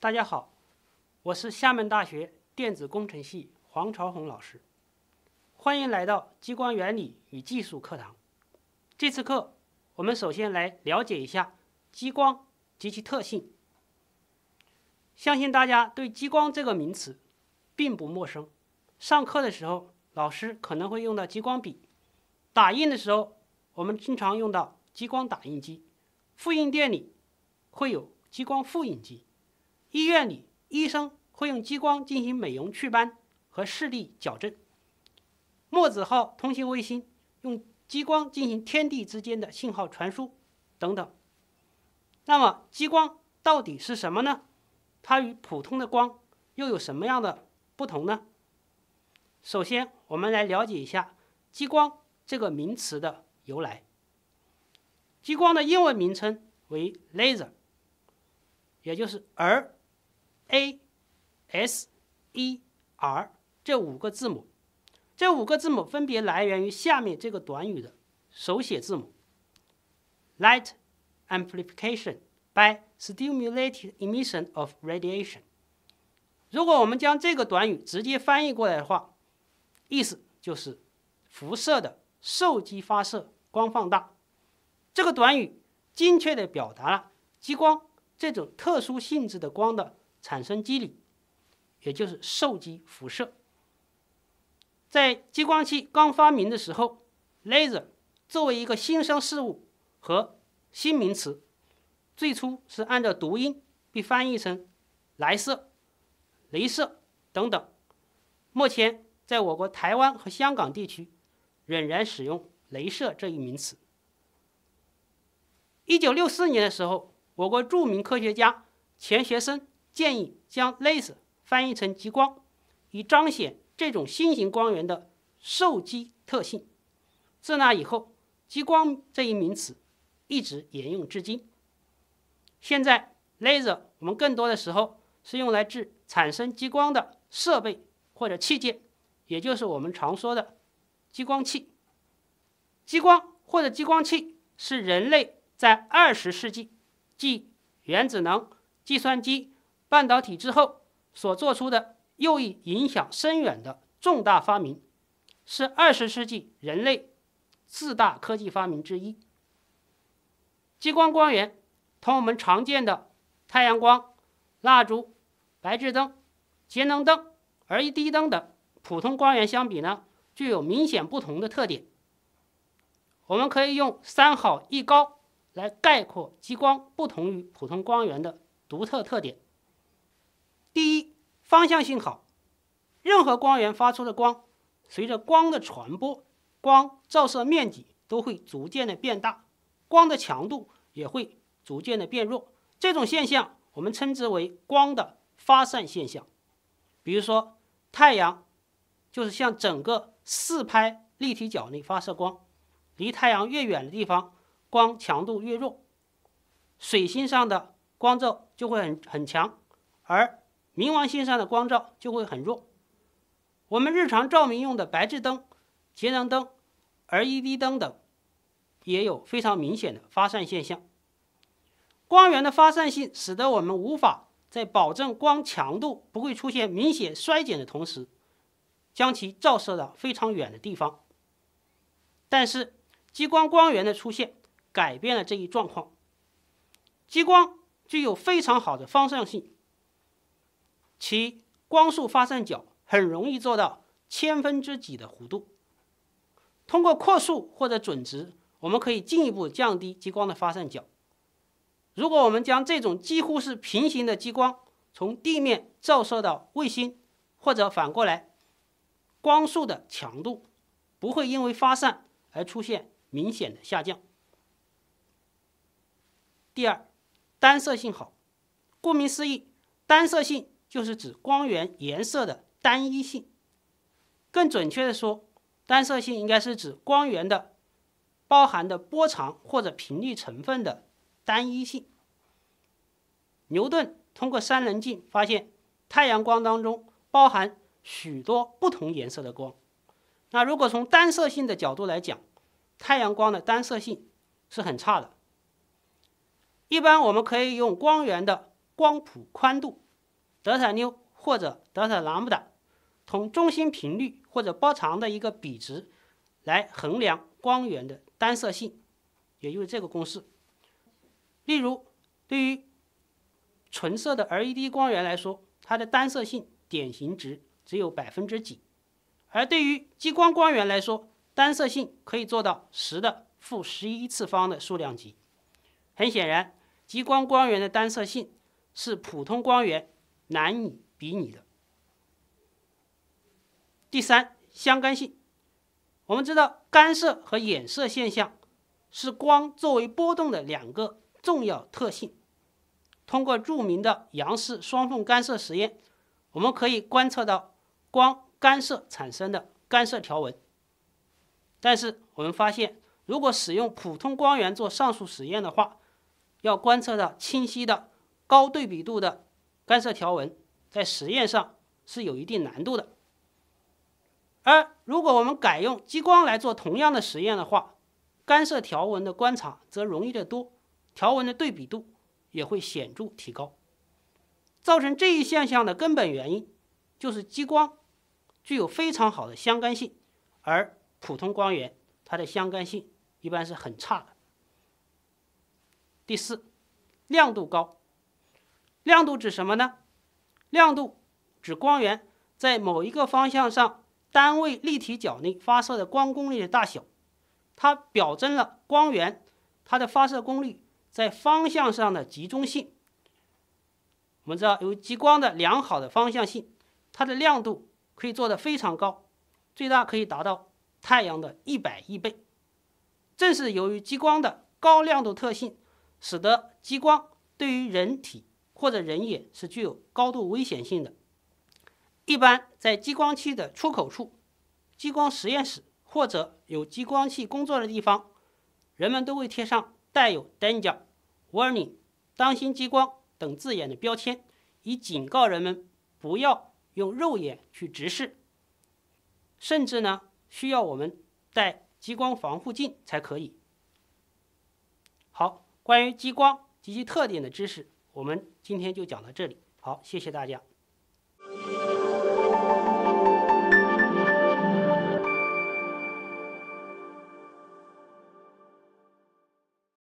大家好，我是厦门大学电子工程系黄朝红老师，欢迎来到激光原理与技术课堂。这次课，我们首先来了解一下激光及其特性。相信大家对“激光”这个名词并不陌生。上课的时候，老师可能会用到激光笔；打印的时候，我们经常用到激光打印机；复印店里会有激光复印机；医院里，医生会用激光进行美容、祛斑和视力矫正；墨子号通信卫星用激光进行天地之间的信号传输，等等。那么，激光到底是什么呢？它与普通的光又有什么样的不同呢？首先，我们来了解一下激光这个名词的由来。激光的英文名称为 laser，也就是 R A、S、E、R 这五个字母。这五个字母分别来源于下面这个短语的手写字母：light amplification。By stimulated emission of radiation。如果我们将这个短语直接翻译过来的话，意思就是辐射的受激发射光放大。这个短语精确地表达了激光这种特殊性质的光的产生机理，也就是受激辐射。在激光器刚发明的时候，laser 作为一个新生事物和新名词。最初是按照读音被翻译成“蓝色”“镭射”等等。目前在我国台湾和香港地区，仍然使用“镭射”这一名词。一九六四年的时候，我国著名科学家钱学森建议将 “lase” 翻译成“激光”，以彰显这种新型光源的受激特性。自那以后，“激光”这一名词一直沿用至今。现在，laser 我们更多的时候是用来制产生激光的设备或者器件，也就是我们常说的激光器。激光或者激光器是人类在二十世纪，继原子能、计算机、半导体之后所做出的又一影响深远的重大发明，是二十世纪人类四大科技发明之一。激光光源。同我们常见的太阳光、蜡烛、白炽灯、节能灯、LED 灯等普通光源相比呢，具有明显不同的特点。我们可以用“三好一高”来概括激光不同于普通光源的独特特点。第一，方向性好。任何光源发出的光，随着光的传播，光照射面积都会逐渐的变大，光的强度也会。逐渐的变弱，这种现象我们称之为光的发散现象。比如说太阳，就是向整个四拍立体角内发射光，离太阳越远的地方，光强度越弱。水星上的光照就会很很强，而冥王星上的光照就会很弱。我们日常照明用的白炽灯、节能灯、LED 灯等，也有非常明显的发散现象。光源的发散性使得我们无法在保证光强度不会出现明显衰减的同时，将其照射到非常远的地方。但是，激光光源的出现改变了这一状况。激光具有非常好的方向性，其光束发散角很容易做到千分之几的弧度。通过扩速或者准值，我们可以进一步降低激光的发散角。如果我们将这种几乎是平行的激光从地面照射到卫星，或者反过来，光束的强度不会因为发散而出现明显的下降。第二，单色性好。顾名思义，单色性就是指光源颜色的单一性。更准确地说，单色性应该是指光源的包含的波长或者频率成分的。单一性。牛顿通过三棱镜发现，太阳光当中包含许多不同颜色的光。那如果从单色性的角度来讲，太阳光的单色性是很差的。一般我们可以用光源的光谱宽度德塔纽或者德塔兰姆达同中心频率或者波长的一个比值来衡量光源的单色性，也就是这个公式。例如，对于纯色的 LED 光源来说，它的单色性典型值只有百分之几；而对于激光光源来说，单色性可以做到十的负十一次方的数量级。很显然，激光光源的单色性是普通光源难以比拟的。第三，相干性。我们知道，干涉和衍射现象是光作为波动的两个。重要特性。通过著名的杨氏双缝干涉实验，我们可以观测到光干涉产生的干涉条纹。但是，我们发现，如果使用普通光源做上述实验的话，要观测到清晰的、高对比度的干涉条纹，在实验上是有一定难度的。而如果我们改用激光来做同样的实验的话，干涉条纹的观察则容易得多。条纹的对比度也会显著提高。造成这一现象的根本原因就是激光具有非常好的相干性，而普通光源它的相干性一般是很差的。第四，亮度高。亮度指什么呢？亮度指光源在某一个方向上单位立体角内发射的光功率的大小，它表征了光源它的发射功率。在方向上的集中性，我们知道，由于激光的良好的方向性，它的亮度可以做得非常高，最大可以达到太阳的一百亿倍。正是由于激光的高亮度特性，使得激光对于人体或者人眼是具有高度危险性的。一般在激光器的出口处、激光实验室或者有激光器工作的地方，人们都会贴上。带有 “danger”、“warning”、“当心激光”等字眼的标签，以警告人们不要用肉眼去直视，甚至呢需要我们戴激光防护镜才可以。好，关于激光及其特点的知识，我们今天就讲到这里。好，谢谢大家。